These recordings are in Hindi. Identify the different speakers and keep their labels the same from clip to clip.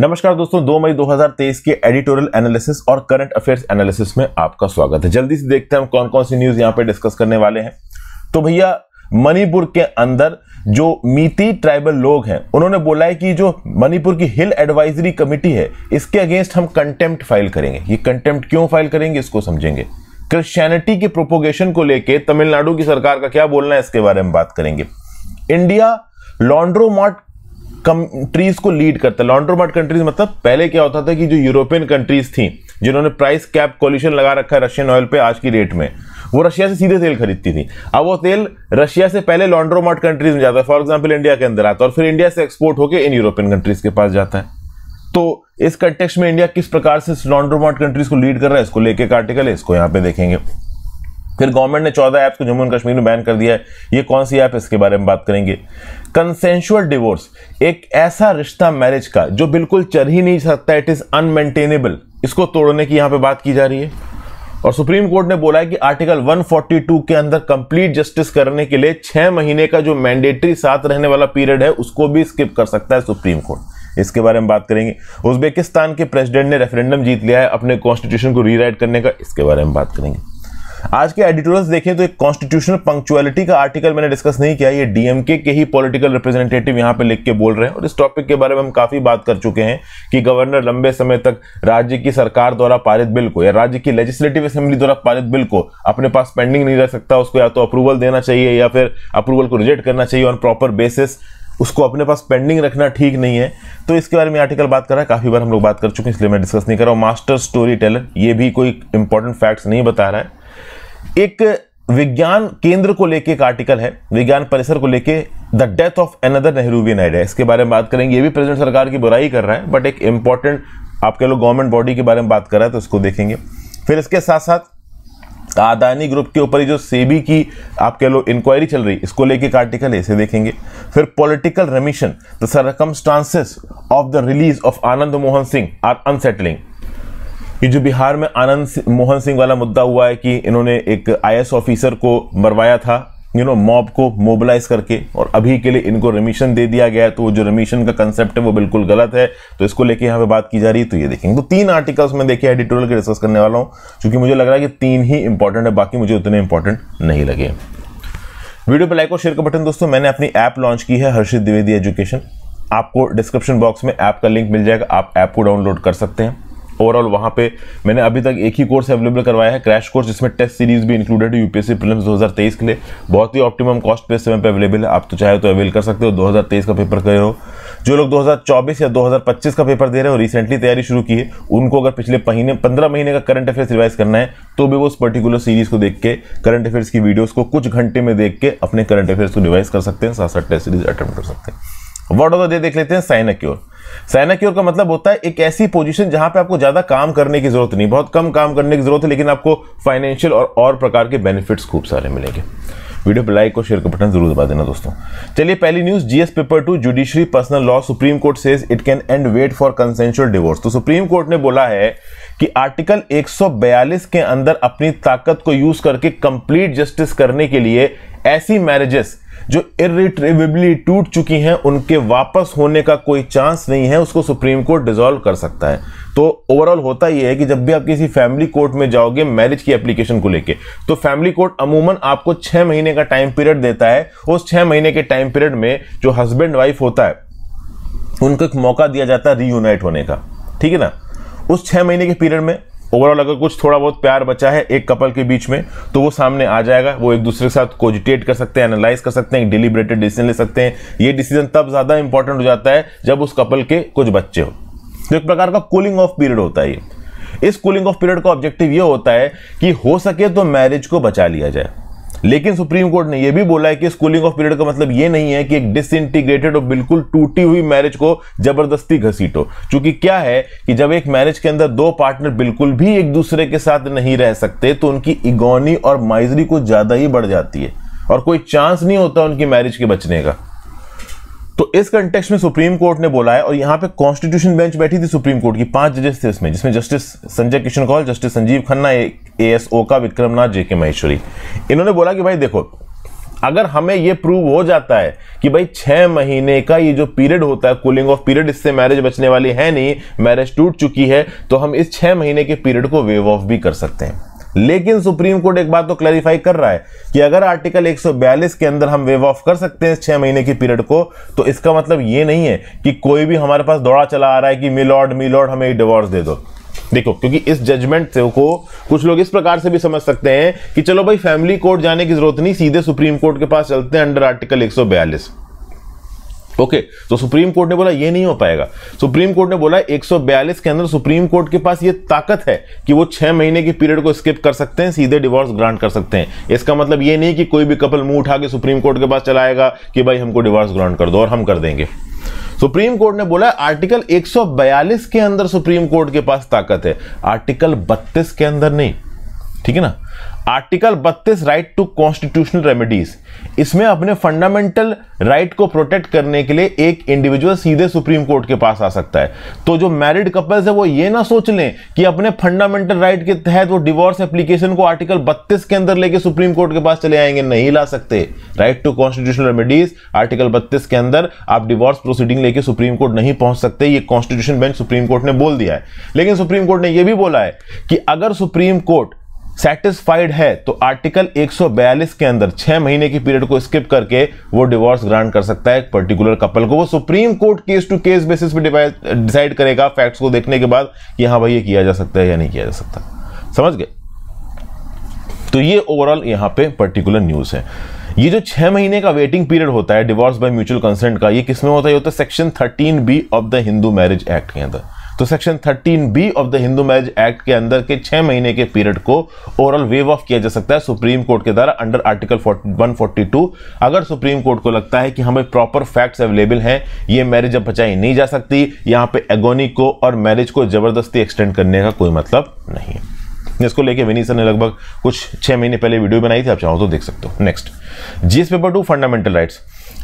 Speaker 1: नमस्कार दोस्तों 2 मई 2023 के एडिटोरियल एनालिसिस और करंट अफेयर्स एनालिसिस में आपका स्वागत है जल्दी से देखते हैं हम कौन कौन सी न्यूज यहां पर डिस्कस करने वाले हैं तो भैया मणिपुर के अंदर जो मीती ट्राइबल लोग हैं उन्होंने बोला है कि जो मणिपुर की हिल एडवाइजरी कमेटी है इसके अगेंस्ट हम कंटेम्प्ट फाइल करेंगे ये कंटेम्प्ट क्यों फाइल करेंगे इसको समझेंगे क्रिश्चियनिटी के प्रोपोगेशन को लेके तमिलनाडु की सरकार का क्या बोलना है इसके बारे में बात करेंगे इंडिया लॉन्ड्रोमॉट कंट्रीज को लीड करता है लॉन्ड्रोमार्ट कंट्रीज मतलब पहले क्या होता था कि जो यूरोपियन कंट्रीज थी जिन्होंने प्राइस कैप कॉल्यूशन लगा रखा है रशियन ऑयल पे आज की डेट में वो रशिया से सीधे तेल खरीदती थी अब वो तेल रशिया से पहले लॉन्ड्रोमार्ट कंट्रीज में जाता है फॉर एग्जाम्पल इंडिया के अंदर आता है और फिर इंडिया से एक्सपोर्ट होकर इन यूरोपियन कंट्रीज के पास जाता है तो इस कंटेक्स में इंडिया किस प्रकार से लॉन्ड्रोमार्ट कंट्रीज को लीड कर रहा है इसको लेके आर्टिकल है इसको यहाँ पे देखेंगे फिर गवर्नमेंट ने चौदह ऐप्स को जम्मू एंड कश्मीर में बैन कर दिया है ये कौन सी ऐप इसके बारे में बात करेंगे कंसेंशुअल डिवोर्स एक ऐसा रिश्ता मैरिज का जो बिल्कुल चल ही नहीं सकता इट इज अनमेंटेनेबल इसको तोड़ने की यहां पे बात की जा रही है और सुप्रीम कोर्ट ने बोला है कि आर्टिकल 142 के अंदर कंप्लीट जस्टिस करने के लिए छह महीने का जो मैंडेटरी साथ रहने वाला पीरियड है उसको भी स्किप कर सकता है सुप्रीम कोर्ट इसके बारे में बात करेंगे उज्बेकिस्तान के प्रेसिडेंट ने रेफरेंडम जीत लिया है अपने कॉन्स्टिट्यूशन को रीराइट करने का इसके बारे में बात करेंगे आज के एडिटोरियल्स देखें तो एक कॉन्स्टिट्यूशनल पंक्चुअलिटी का आर्टिकल मैंने डिस्कस नहीं किया ये डीएमके के ही पॉलिटिकल रिप्रेजेंटेटिव यहाँ पे लिख के बोल रहे हैं और इस टॉपिक के बारे में हम काफ़ी बात कर चुके हैं कि गवर्नर लंबे समय तक राज्य की सरकार द्वारा पारित बिल को या राज्य की लेजिस्लेटिव असेंबली द्वारा पारित बिल को अपने पास पेंडिंग नहीं रख सकता उसको या तो अप्रूवल देना चाहिए या फिर अप्रूवल को रिजेक्ट करना चाहिए ऑन प्रॉपर बेसिस उसको अपने पास पेंडिंग रखना ठीक नहीं है तो इसके बारे में आर्टिकल बात कर रहा है काफ़ी बार हम लोग बात कर चुके हैं इसलिए मैं डिस्कस नहीं कर रहा हूँ मास्टर स्टोरी टेलर ये भी कोई इंपॉर्टेंट फैक्ट्स नहीं बता रहा है एक विज्ञान केंद्र को लेके एक आर्टिकल है विज्ञान परिसर को लेके the death of another Nehruvian idea इसके बारे में बात करेंगे ये भी प्रेजेंट सरकार की बुराई कर रहा है बट एक इंपॉर्टेंट आपके लोग गवर्नमेंट बॉडी के बारे में बात कर रहा है तो उसको देखेंगे फिर इसके साथ साथ आदानी ग्रुप के ऊपर जो सेबी की आप कह लो इंक्वायरी चल रही इसको लेके एक आर्टिकल है इसे देखेंगे फिर political remission the circumstances of the release of Anand Mohan Singh are unsettling ये जो बिहार में आनंद मोहन सिंह वाला मुद्दा हुआ है कि इन्होंने एक आई ऑफिसर को मरवाया था यू नो मॉब को मोबिलाइज करके और अभी के लिए इनको रिमिशन दे दिया गया तो जो रिमिशन का कंसेप्ट है वो बिल्कुल गलत है तो इसको लेके यहाँ पे बात की जा रही है तो ये देखेंगे तो तीन आर्टिकल्स में देखिए एडिटोरियल के डिस्कस करने वाला हूँ क्योंकि मुझे लग रहा है कि तीन ही इंपॉर्टेंट है बाकी मुझे उतने इंपॉर्टेंट नहीं लगे वीडियो पर लाइक और शेयर का बटन दोस्तों मैंने अपनी ऐप लॉन्च की है हर्षित द्विवेदी एजुकेशन आपको डिस्क्रिप्शन बॉक्स में ऐप का लिंक मिल जाएगा आप ऐप को डाउनलोड कर सकते हैं ओवरऑल वहाँ पे मैंने अभी तक एक ही कोर्स अवेलेबल करवाया है क्रैश कोर्स जिसमें टेस्ट सीरीज भी इंक्लूडेड है यूपीएससी प्रीलिम्स 2023 के लिए बहुत ही ऑप्टिमम कॉस्ट पे समय पे अवेलेबल है आप तो चाहे तो अवेल कर सकते हो 2023 का पेपर करे हो जो लोग 2024 या 2025 का पेपर दे रहे हो रिसेंटली तैयारी शुरू की है उनको अगर पिछले महीने पंद्रह महीने का करंट अफेयर्स रिवाइज करना है तो भी वो उस पर्टिकुलर सीरीज को देख के करंट अफेयर्स की वीडियोज को कुछ घंटे में देख के अपने करंट अफेयर्स को रिवाइज कर सकते हैं साथ साथ टेस्ट सीरीज अटेम्प्ट कर सकते हैं वर्ड ऑफ द डे देख लेते हैं साइनाक्योर सैनाक्योर का मतलब होता है एक ऐसी पोजीशन जहां पे आपको ज्यादा काम करने की जरूरत नहीं बहुत कम काम करने की जरूरत है लेकिन आपको फाइनेंशियल और और प्रकार के बेनिफिट्स खूब सारे मिलेंगे वीडियो पर लाइक और शेयर का बटन जरूर दबा देना दोस्तों चलिए पहली news GS paper two judiciary personal law Supreme Court says it can end wait for consensual divorce तो सुप्रीम कोर्ट ने बोला है कि आर्टिकल 142 के अंदर अपनी ताकत को यूज करके कंप्लीट जस्टिस करने के लिए ऐसी मैरिजेस जो इरिट्रेवेबली टूट चुकी हैं उनके वापस होने का कोई चांस नहीं है उसको सुप्रीम कोर्ट डिजोल्व कर सकता है तो ओवरऑल होता यह है कि जब भी आप किसी फैमिली कोर्ट में जाओगे मैरिज की एप्लीकेशन को लेके तो फैमिली कोर्ट अमूमन आपको छः महीने का टाइम पीरियड देता है उस छः महीने के टाइम पीरियड में जो हस्बैंड वाइफ होता है उनको एक मौका दिया जाता है रीयूनाइट होने का ठीक है ना उस छः महीने के पीरियड में ओवरऑल अगर कुछ थोड़ा बहुत प्यार बचा है एक कपल के बीच में तो वो सामने आ जाएगा वो एक दूसरे के साथ कोजिटेट कर सकते हैं एनालाइज कर सकते हैं डिलीबरेटेड डिसीजन ले सकते हैं ये डिसीजन तब ज़्यादा इंपॉर्टेंट हो जाता है जब उस कपल के कुछ बच्चे हो तो एक प्रकार का कूलिंग ऑफ पीरियड होता है ये इस कूलिंग ऑफ पीरियड का ऑब्जेक्टिव ये होता है कि हो सके तो मैरिज को बचा लिया जाए लेकिन सुप्रीम कोर्ट ने यह भी बोला है कि स्कूलिंग ऑफ पीरियड का मतलब यह नहीं है कि एक डिसइंटीग्रेटेड और बिल्कुल टूटी हुई मैरिज को जबरदस्ती घसीटो क्योंकि क्या है कि जब एक मैरिज के अंदर दो पार्टनर बिल्कुल भी एक दूसरे के साथ नहीं रह सकते तो उनकी इगोनी और माइजरी को ज्यादा ही बढ़ जाती है और कोई चांस नहीं होता उनकी मैरिज के बचने का तो इस कंटेक्स में सुप्रीम कोर्ट ने बोला है और यहां पे कॉन्स्टिट्यूशन बेंच बैठी थी सुप्रीम कोर्ट की पांच जजेस थे उसमें जिसमें Justice Sanjay Kishan Kaul Justice Sanjiv Khanna A S Oka Vikram Nath जे के महेश्वरी इन्होंने बोला कि भाई देखो अगर हमें ये प्रूव हो जाता है कि भाई छह महीने का ये जो पीरियड होता है कूलिंग ऑफ पीरियड इससे मैरिज बचने वाली है नहीं मैरिज टूट चुकी है तो हम इस छह महीने के पीरियड को वेव ऑफ भी कर सकते हैं लेकिन सुप्रीम कोर्ट एक बात तो क्लैरिफाई कर रहा है कि अगर आर्टिकल 142 के अंदर हम वेव ऑफ कर सकते हैं छह महीने की पीरियड को तो इसका मतलब यह नहीं है कि कोई भी हमारे पास दौड़ा चला आ रहा है कि मिलॉर्ड मिलॉर्ड हमें डिवोर्स दे दो देखो क्योंकि इस जजमेंट से को कुछ लोग इस प्रकार से भी समझ सकते हैं कि चलो भाई फैमिली कोर्ट जाने की जरूरत नहीं सीधे सुप्रीम कोर्ट के पास चलते हैं अंडर आर्टिकल 142 ओके okay, तो सुप्रीम कोर्ट ने बोला ये नहीं हो पाएगा सुप्रीम कोर्ट ने बोला 142 के अंदर सुप्रीम कोर्ट के पास ये ताकत है कि वो छह महीने की पीरियड को स्किप कर सकते हैं सीधे डिवोर्स ग्रांट कर सकते हैं इसका मतलब ये नहीं कि कोई भी कपल मुंह उठा के सुप्रीम कोर्ट के पास चलाएगा कि भाई हमको डिवोर्स ग्रांट कर दो और हम कर देंगे सुप्रीम कोर्ट ने बोला आर्टिकल 142 के अंदर सुप्रीम कोर्ट के पास ताकत है आर्टिकल 32 के अंदर नहीं ठीक है ना article 32 right to constitutional remedies इसमें अपने फंडामेंटल राइट को प्रोटेक्ट करने के लिए एक इंडिविजुअल सीधे सुप्रीम कोर्ट के पास आ सकता है तो जो मैरिड कपल्स है वो ये ना सोच लें कि अपने फंडामेंटल राइट के तहत वो डिवोर्स एप्लीकेशन को आर्टिकल 32 के अंदर लेके सुप्रीम कोर्ट के पास चले आएंगे नहीं ला सकते right to constitutional remedies article बत्तीस के अंदर आप डिवोर्स प्रोसीडिंग लेके सुप्रीम कोर्ट नहीं पहुंच सकते ये कॉन्स्टिट्यूशन बेंच सुप्रीम कोर्ट ने बोल दिया है लेकिन सुप्रीम कोर्ट ने यह भी बोला है कि अगर सुप्रीम कोर्ट सेटिस्फाइड है तो आर्टिकल 142 के अंदर छह महीने की पीरियड को स्किप करके वो डिवोर्स ग्रांट कर सकता है एक पर्टिकुलर कपल को वो Supreme Court case to case basis पे डिसाइड करेगा फैक्ट्स को देखने के बाद कि हाँ भाई ये किया जा सकता है या नहीं किया जा सकता समझ गए तो ये ओवरऑल यहां पे पर्टिकुलर न्यूज है ये जो छह महीने का वेटिंग पीरियड होता है डिवोर्स बाय म्यूचुअल कंसेंट का ये किसमें होता है ये होता है section thirteen B of the Hindu Marriage Act के अंदर तो section 13 B of the Hindu Marriage Act के अंदर के छह महीने के पीरियड को ओरल वेव ऑफ किया जा सकता है सुप्रीम कोर्ट के द्वारा अंडर आर्टिकल 142 अगर सुप्रीम कोर्ट को लगता है कि हमें प्रॉपर फैक्ट्स अवेलेबल हैं ये मैरिज अब बचाई नहीं जा सकती यहां पे एगोनी को और मैरिज को जबरदस्ती एक्सटेंड करने का कोई मतलब नहीं है जिसको लेके विनीसर ने लगभग कुछ छह महीने पहले वीडियो बनाई थी आप चाहो तो देख सकते हो next GS paper two fundamental rights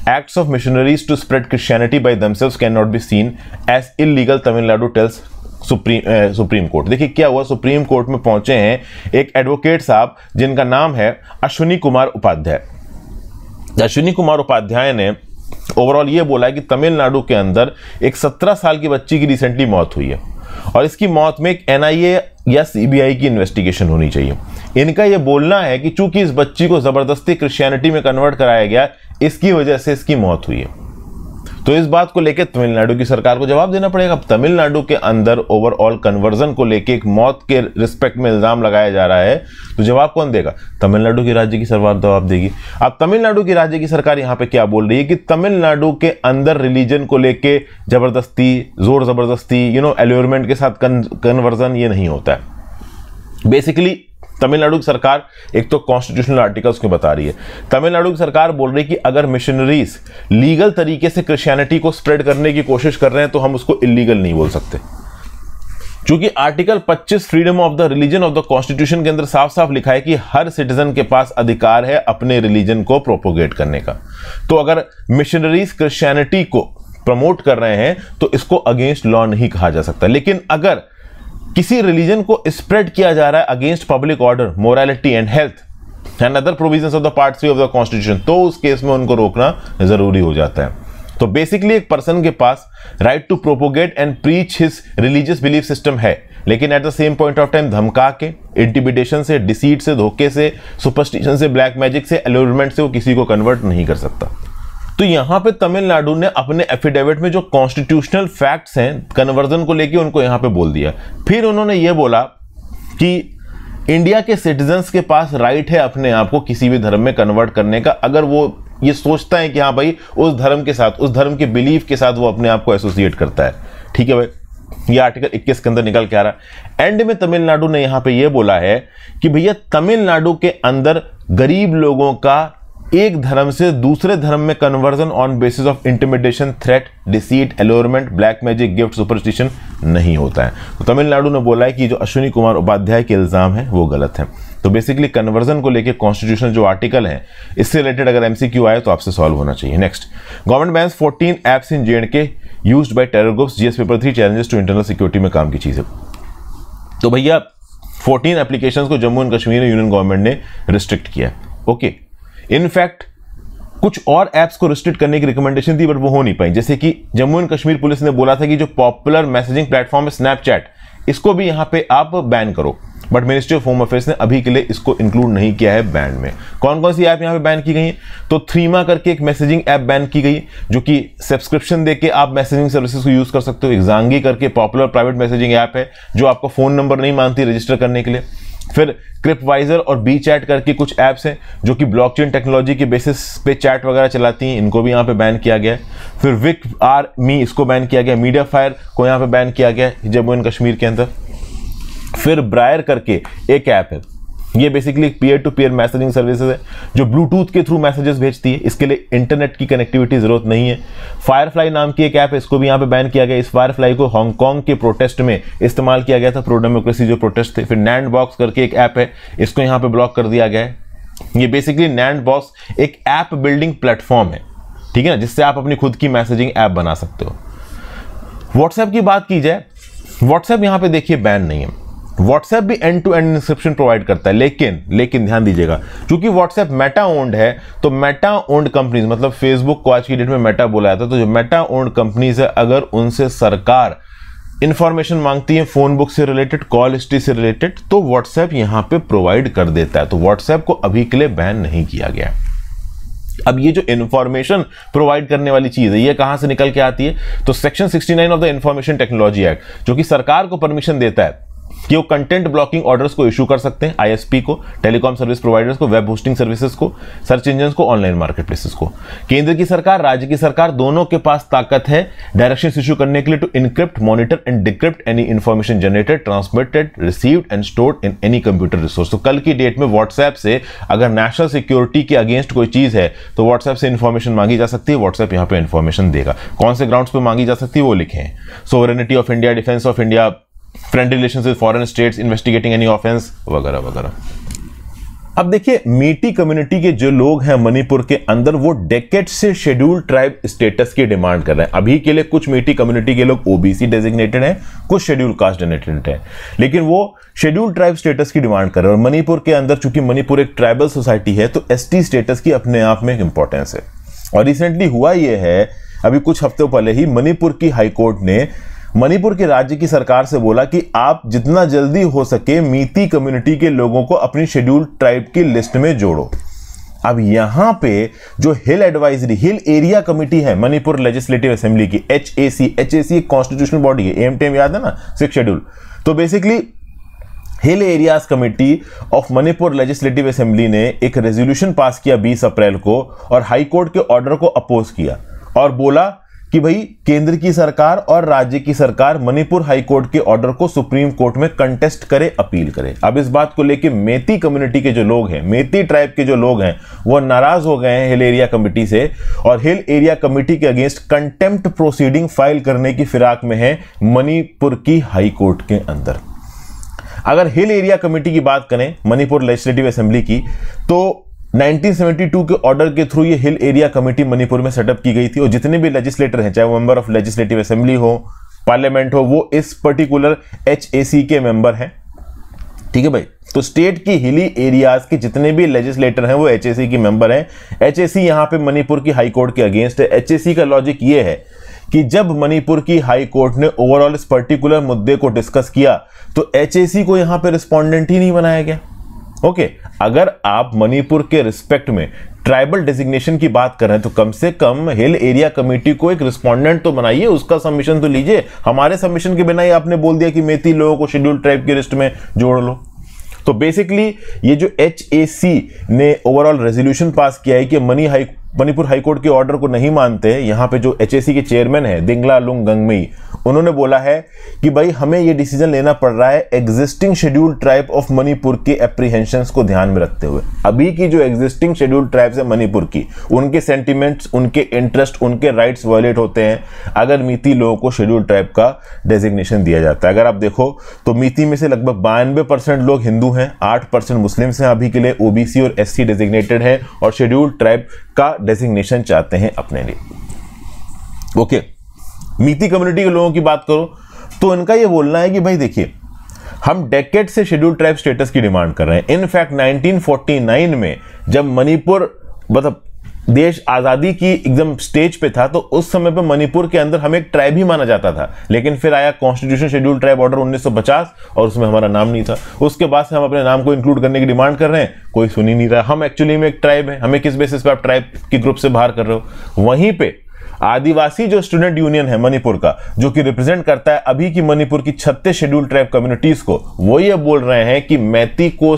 Speaker 1: acts of missionaries to spread Christianity by themselves cannot be seen as illegal Tamil Nadu tells Supreme Supreme Court देखिए क्या हुआ सुप्रीम कोर्ट में पहुंचे हैं एक एडवोकेट साहब जिनका नाम है अश्विनी कुमार उपाध्याय अश्विनी कुमार उपाध्याय ने ओवरऑल ये बोला है कि तमिलनाडु के अंदर एक 17 साल की बच्ची की रिसेंटली मौत हुई है और इसकी मौत में एक एनआईए या सीबीआई की इन्वेस्टिगेशन होनी चाहिए इनका यह बोलना है कि चूंकि इस बच्ची को ज़बरदस्ती क्रिश्चियनिटी में कन्वर्ट कराया गया इसकी वजह से इसकी मौत हुई है तो इस बात को लेकर तमिलनाडु की सरकार को जवाब देना पड़ेगा तमिलनाडु के अंदर ओवरऑल कन्वर्जन को लेकर एक मौत के रिस्पेक्ट में इल्ज़ाम लगाया जा रहा है तो जवाब कौन देगा तमिलनाडु की राज्य की सरकार जवाब देगी अब तमिलनाडु की राज्य की सरकार यहां पे क्या बोल रही है कि तमिलनाडु के अंदर रिलीजन को लेकर ज़बरदस्ती ज़ोर ज़बरदस्ती यू नो एलोरमेंट के साथ कन्वर्जन ये नहीं होता है बेसिकली तमिलनाडु की सरकार एक तो कॉन्स्टिट्यूशनल आर्टिकल्स को बता रही है तमिलनाडु की सरकार बोल रही है कि अगर मिशनरीज लीगल तरीके से क्रिश्चियनिटी को स्प्रेड करने की कोशिश कर रहे हैं तो हम उसको इलीगल नहीं बोल सकते क्योंकि article 25 freedom of the religion of the constitution के अंदर साफ साफ लिखा है कि हर सिटीजन के पास अधिकार है अपने रिलीजन को प्रोपोगेट करने का तो अगर मिशनरीज क्रिश्चियनिटी को प्रमोट कर रहे हैं तो इसको अगेंस्ट लॉ नहीं कहा जा सकता लेकिन अगर किसी रिलीजन को स्प्रेड किया जा रहा है against public order morality and health and other provision of the part three of the constitution तो उस केस में उनको रोकना जरूरी हो जाता है तो बेसिकली एक पर्सन के पास right to propagate and preach his religious belief system है लेकिन at the same point of time धमका के इंटिबिडेशन से डिसीट से धोखे से सुपरस्टिशन से ब्लैक मैजिक से एलोरमेंट से वो किसी को कन्वर्ट नहीं कर सकता तो यहां पे तमिलनाडु ने अपने एफिडेविट में जो कॉन्स्टिट्यूशनल फैक्ट्स हैं कन्वर्जन को लेके उनको यहां पे बोल दिया फिर उन्होंने ये बोला कि इंडिया के सिटीजन्स के पास राइट है अपने आप को किसी भी धर्म में कन्वर्ट करने का अगर वो ये सोचता है कि हाँ भाई उस धर्म के साथ उस धर्म के बिलीफ के साथ वो अपने आप को एसोसिएट करता है ठीक है भाई ये आर्टिकल 21 के अंदर निकल के आ रहा एंड में तमिलनाडु ने यहां पे ये बोला है कि भैया तमिलनाडु के अंदर गरीब लोगों का एक धर्म से दूसरे धर्म में conversion on basis of intimidation threat deceit allurement black magic gift superstition नहीं होता है तो तमिलनाडु ने बोला है कि जो अश्विनी कुमार उपाध्याय के इल्ज़ाम है वो गलत है तो बेसिकली कन्वर्जन को लेकर कॉन्स्टिट्यूशन जो आर्टिकल है इससे रिलेटेड अगर एमसीक्यू आए तो आपसे सॉल्व होना चाहिए next government bans fourteen apps in J K use by terror groups GS paper three challenges to internal security में काम की चीज़ें तो भैया 14 एप्लीकेशंस को Jammu and Kashmir union government ने रिस्ट्रिक्ट किया ओके okay. इनफैक्ट कुछ और ऐप्स को रिस्ट्रिक्ट करने की रिकमेंडेशन थी बट वो हो नहीं पाई जैसे कि जम्मू एंड कश्मीर पुलिस ने बोला था कि जो पॉपुलर मैसेजिंग प्लेटफॉर्म है स्नैपचैट इसको भी यहां पे आप बैन करो but Ministry of Home Affairs ने अभी के लिए इसको इंक्लूड नहीं किया है बैन में कौन कौन सी ऐप यहां पे बैन की गई है तो थ्रीमा करके एक मैसेजिंग ऐप बैन की गई जो कि सब्सक्रिप्शन देके आप मैसेजिंग सर्विसेज को यूज कर सकते हो एग्जांगी करके पॉपुलर प्राइवेट मैसेजिंग ऐप है जो आपको फोन नंबर नहीं मांगती रजिस्टर करने के लिए फिर क्रिपवाइजर और बी चैट करके कुछ ऐप्स हैं जो कि ब्लॉकचेन टेक्नोलॉजी के बेसिस पे चैट वगैरह चलाती हैं इनको भी यहाँ पे बैन किया गया है फिर विक आर मी इसको बैन किया गया मीडिया फायर को यहाँ पे बैन किया गया जम्मू एंड कश्मीर के अंदर फिर ब्रायर करके एक ऐप है ये बेसिकली एक peer to peer messaging services है जो ब्लूटूथ के थ्रू मैसेजेस भेजती है इसके लिए इंटरनेट की कनेक्टिविटी जरूरत नहीं है फायरफ्लाई नाम की एक ऐप है इसको भी यहाँ पे बैन किया गया इस फायरफ्लाई को हांगकांग के प्रोटेस्ट में इस्तेमाल किया गया था प्रो डेमोक्रेसी जो प्रोटेस्ट थे फिर नैंड बॉक्स करके एक ऐप है इसको यहाँ पे ब्लॉक कर दिया गया है ये बेसिकली नैंड बॉक्स एक ऐप बिल्डिंग प्लेटफॉर्म है ठीक है ना जिससे आप अपनी खुद की मैसेजिंग ऐप बना सकते हो व्हाट्सएप की बात की जाए व्हाट्सएप यहाँ पे देखिए बैन नहीं है व्हाट्सएप भी end to end encryption provide करता है लेकिन लेकिन ध्यान दीजिएगा क्योंकि व्हाट्सएप मेटा ओन्ड है तो मेटा ओन्ड कंपनीज मतलब फेसबुक को आज की डेट में मेटा बोला जाता है तो जो मेटा ओन्ड कंपनीज है अगर उनसे सरकार इन्फॉर्मेशन मांगती है फोन बुक से रिलेटेड कॉल हिस्ट्री से रिलेटेड तो व्हाट्सएप यहां पे प्रोवाइड कर देता है तो व्हाट्सएप को अभी के लिए बैन नहीं किया गया अब ये जो इन्फॉर्मेशन प्रोवाइड करने वाली चीज है ये कहां से निकल के आती है तो section 69 of the Information Technology Act जो कि सरकार को परमिशन देता है कि वो कंटेंट ब्लॉकिंग ऑर्डर्स को इशू कर सकते हैं आईएसपी को टेलीकॉम सर्विस प्रोवाइडर्स को वेब होस्टिंग सर्विसेज को सर्च इंजन को ऑनलाइन मार्केट प्लेसेस को केंद्र की सरकार राज्य की सरकार दोनों के पास ताकत है डायरेक्शन इशू करने के लिए to encrypt monitor and decrypt any information generated transmitted received and stored in any computer resource तो कल की डेट में व्हाट्सएप से अगर नेशनल सिक्योरिटी के अगेंस्ट कोई चीज है तो व्हाट्सएप से इन्फॉर्मेशन मांगी जा सकती है व्हाट्सएप यहाँ पे इन्फॉर्मेशन देगा कौन से ग्राउंड्स पर मांगी जा सकती है वो लिखें sovereignty of India defence of India friendly relation with foreign states investigating any offence वगैरह वगैरह अब देखिए मीटी कम्युनिटी के जो लोग हैं मणिपुर के अंदर वो डेकेट से शेड्यूल ट्राइब स्टेटस की डिमांड कर रहे हैं अभी के लिए कुछ मीटी कम्युनिटी के लोग ओबीसी डेजिग्नेटेड हैं कुछ शेड्यूल कास्ट डेजिग्नेटेड हैं लेकिन वो शेड्यूल ट्राइब स्टेटस की डिमांड कर रहे हैं और मणिपुर के अंदर चूंकि मणिपुर एक ट्राइबल सोसाइटी है तो एस स्टेटस की अपने आप में इंपॉर्टेंस है और रिसेंटली हुआ यह है अभी कुछ हफ्तों पहले ही मणिपुर की हाईकोर्ट ने मणिपुर के राज्य की सरकार से बोला कि आप जितना जल्दी हो सके मीती कम्युनिटी के लोगों को अपनी शेड्यूल ट्राइब की लिस्ट में जोड़ो अब यहां पे जो hill advisory hill area committee है मणिपुर लेजिस्लेटिव असेंबली की H A C H A C constitutional body है एम टेम याद है ना सिक्स शेड्यूल तो basically hill areas committee of Manipur legislative assembly ने एक रेजोल्यूशन पास किया 20 अप्रैल को और हाई कोर्ट के ऑर्डर को अपोज किया और बोला कि भाई केंद्र की सरकार और राज्य की सरकार मणिपुर हाईकोर्ट के ऑर्डर को सुप्रीम कोर्ट में कंटेस्ट करे अपील करे अब इस बात को लेकर मेती कम्युनिटी के जो लोग हैं मेती ट्राइब के जो लोग हैं वो नाराज हो गए हैं हिल एरिया कमेटी से और हिल एरिया कमेटी के अगेंस्ट कंटेम्प्ट प्रोसीडिंग फाइल करने की फिराक में है मणिपुर की हाईकोर्ट के अंदर अगर हिल एरिया कमेटी की बात करें मणिपुर लेजिस्लेटिव असेंबली की तो 1972 के ऑर्डर के थ्रू ये हिल एरिया कमेटी मणिपुर में सेटअप की गई थी और जितने भी लेजिस्लेटर हैं चाहे वो मेंबर ऑफ लेजिस्लेटिव असेंबली हो पार्लियामेंट हो वो इस पर्टिकुलर एच के मेंबर हैं ठीक है भाई तो स्टेट की हिली एरियाज के जितने भी लेजिस्लेटर हैं वो एच के मेंबर हैं एच ए यहाँ पे मणिपुर की हाई कोर्ट के अगेंस्ट है एच का लॉजिक ये है कि जब मणिपुर की हाई कोर्ट ने ओवरऑल इस पर्टिकुलर मुद्दे को डिस्कस किया तो एच को यहाँ पे रिस्पॉन्डेंट ही नहीं बनाया गया ओके okay. अगर आप मणिपुर के रिस्पेक्ट में ट्राइबल डेजिग्नेशन की बात करें तो कम से कम हिल एरिया कमेटी को एक रिस्पोंडेंट तो बनाइए उसका सबमिशन तो लीजिए हमारे सबमिशन के बिना ही आपने बोल दिया कि मेथी लोगों को शेड्यूल ट्राइब की लिस्ट में जोड़ लो तो बेसिकली ये जो एच ने ओवरऑल रेजोल्यूशन पास किया है कि मनी हाई मणिपुर हाईकोर्ट के ऑर्डर को नहीं मानते यहाँ पे जो एच के चेयरमैन है दिंगला लुंग गंगमई उन्होंने बोला है कि भाई हमें ये डिसीजन लेना पड़ रहा है existing schedule tribe of Manipur के एप्रीहेंशन को ध्यान में रखते हुए अभी की जो एग्जिस्टिंग शेड्यूल ट्राइब्स है मणिपुर की उनके सेंटिमेंट्स उनके इंटरेस्ट उनके राइट्स वायलेट होते हैं अगर मिति लोगों को शेड्यूल ट्राइब का डेजिग्नेशन दिया जाता है अगर आप देखो तो मिति में से लगभग बानवे परसेंट लोग हिंदू हैं आठ परसेंट मुस्लिम्स हैं अभी के लिए ओबीसी और एससी डेजिग्नेटेड है और शेड्यूल ट्राइब का डेजिग्नेशन चाहते हैं अपने लिए ओके okay. मीति कम्युनिटी के लोगों की बात करो तो इनका ये बोलना है कि भाई देखिए हम डेकेट से शेड्यूल ट्राइब स्टेटस की डिमांड कर रहे हैं इनफैक्ट 1949 में जब मणिपुर मतलब देश आज़ादी की एकदम स्टेज पे था तो उस समय पे मणिपुर के अंदर हमें एक ट्राइब ही माना जाता था लेकिन फिर आया कॉन्स्टिट्यूशन शेड्यूल ट्राइब ऑर्डर 1950 और उसमें हमारा नाम नहीं था उसके बाद से हम अपने नाम को इंक्लूड करने की डिमांड कर रहे हैं कोई सुनी नहीं रहा हम एक्चुअली में एक ट्राइब है हमें किस बेसिस पे आप ट्राइब के ग्रुप से बाहर कर रहे हो वहीं पर आदिवासी जो स्टूडेंट यूनियन है मणिपुर का जो कि रिप्रेजेंट करता है अभी की मणिपुर की छत्तीस शेड्यूल ट्राइब कम्युनिटीज को वो ये बोल रहे हैं कि मैती को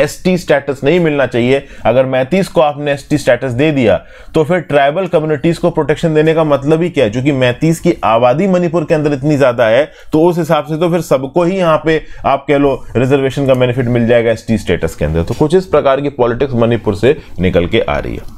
Speaker 1: एसटी स्टेटस नहीं मिलना चाहिए अगर मैतीस को आपने एसटी स्टेटस दे दिया तो फिर ट्राइबल कम्युनिटीज को प्रोटेक्शन देने का मतलब ही क्या है क्योंकि मैतीस की आबादी मणिपुर के अंदर इतनी ज्यादा है तो उस हिसाब से तो फिर सबको ही यहाँ पे आप कह लो रिजर्वेशन का बेनिफिट मिल जाएगा एसटी स्टेटस के अंदर तो कुछ इस प्रकार की पॉलिटिक्स मणिपुर से निकल के आ रही है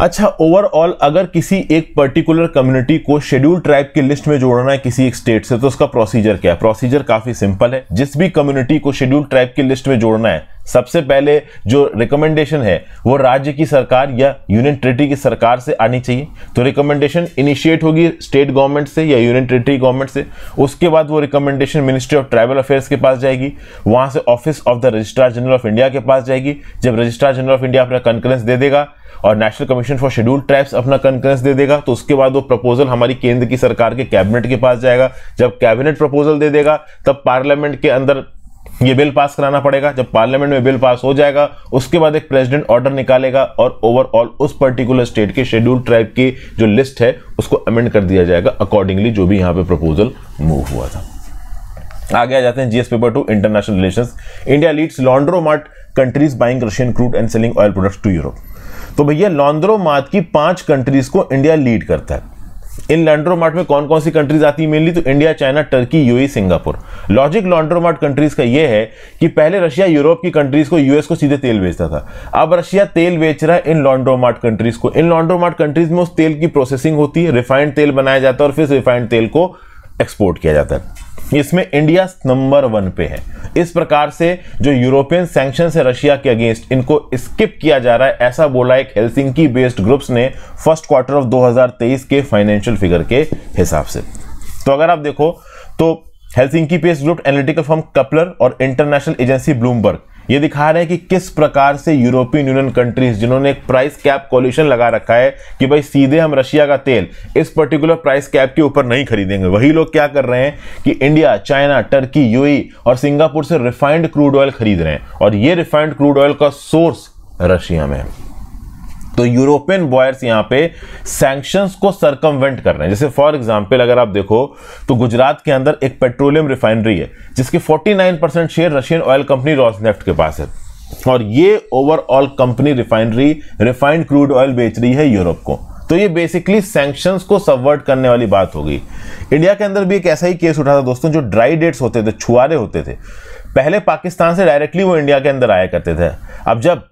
Speaker 1: अच्छा ओवरऑल अगर किसी एक पर्टिकुलर कम्युनिटी को शेड्यूल ट्राइब की लिस्ट में जोड़ना है किसी एक स्टेट से तो उसका प्रोसीजर क्या है प्रोसीजर काफी सिंपल है जिस भी कम्युनिटी को शेड्यूल ट्राइब की लिस्ट में जोड़ना है सबसे पहले जो रिकमेंडेशन है वो राज्य की सरकार या यूनियन टेरिटरी की सरकार से आनी चाहिए तो रिकमेंडेशन इनिशिएट होगी स्टेट गवर्नमेंट से या यूनियन टेरिटरी गवर्नमेंट से उसके बाद वो recommendation ministry of tribal affairs के पास जाएगी वहाँ से office of the registrar general of India के पास जाएगी जब रजिस्ट्रार जनरल ऑफ इंडिया अपना कन्फ्रेंस दे देगा और national commission for schedule tribes अपना कन्फ्रेंस दे देगा तो उसके बाद वो प्रपोजल हमारी केंद्र की सरकार के कैबिनेट के पास जाएगा जब कैबिनेट प्रपोजल दे देगा तब पार्लियामेंट के अंदर ये बिल पास कराना पड़ेगा जब पार्लियामेंट में बिल पास हो जाएगा उसके बाद एक प्रेसिडेंट ऑर्डर निकालेगा और ओवरऑल उस पर्टिकुलर स्टेट के शेड्यूल ट्राइब की जो लिस्ट है उसको अमेंड कर दिया जाएगा अकॉर्डिंगली जो भी यहाँ पे प्रपोजल मूव हुआ था आगे आ जाते हैं GS paper two international relation India leads laundromat countries buying Russian crude and selling oil product to Europe तो भैया लॉन्ड्रोमार्ट की पांच कंट्रीज को इंडिया लीड करता है इन लॉन्ड्रोमार्ट में कौन कौन सी कंट्रीज आती है मेनली तो India China Turkey UAE Singapore logic laundromat countries का यह है कि पहले रशिया यूरोप की कंट्रीज को यूएस को सीधे तेल बेचता था अब रशिया तेल बेच रहा है इन लॉन्ड्रोमार्ट कंट्रीज को इन लॉन्ड्रोमार्ट कंट्रीज में उस तेल की प्रोसेसिंग होती है रिफाइंड तेल बनाया जाता है और फिर रिफाइंड तेल को एक्सपोर्ट किया जाता है इसमें इंडिया नंबर वन पे है इस प्रकार से जो यूरोपियन सैंक्शन है रशिया के अगेंस्ट इनको स्किप किया जा रहा है ऐसा बोला एक हेलसिंकी बेस्ड ग्रुप्स ने फर्स्ट क्वार्टर ऑफ 2023 के फाइनेंशियल फिगर के हिसाब से तो अगर आप देखो तो Helsinki based group analytical firm Kpler और इंटरनेशनल एजेंसी ब्लूमबर्ग ये दिखा रहे हैं कि किस प्रकार से यूरोपियन यूनियन कंट्रीज जिन्होंने एक प्राइस कैप कॉल्यूशन लगा रखा है कि भाई सीधे हम रशिया का तेल इस पर्टिकुलर प्राइस कैप के ऊपर नहीं खरीदेंगे वही लोग क्या कर रहे हैं कि इंडिया चाइना टर्की यूएई और सिंगापुर से रिफाइंड क्रूड ऑयल खरीद रहे हैं और ये रिफाइंड क्रूड ऑयल का सोर्स रशिया में है तो यूरोपियन बॉयर्स यहां पे सैंक्शंस को सरकमवेंट कर रहे हैं जैसे फॉर एग्जांपल अगर आप देखो तो गुजरात के अंदर एक पेट्रोलियम रिफाइनरी है जिसके 49 percent share Russian oil company Rosneft के पास है और ये overall company refinery refined crude oil बेच रही है यूरोप को तो ये बेसिकली सैंक्शन को सबवर्ट करने वाली बात होगी इंडिया के अंदर भी एक ऐसा ही केस उठा था दोस्तों जो ड्राई डेट्स होते थे छुआरे होते थे पहले पाकिस्तान से डायरेक्टली वो इंडिया के अंदर आया करते थे अब जब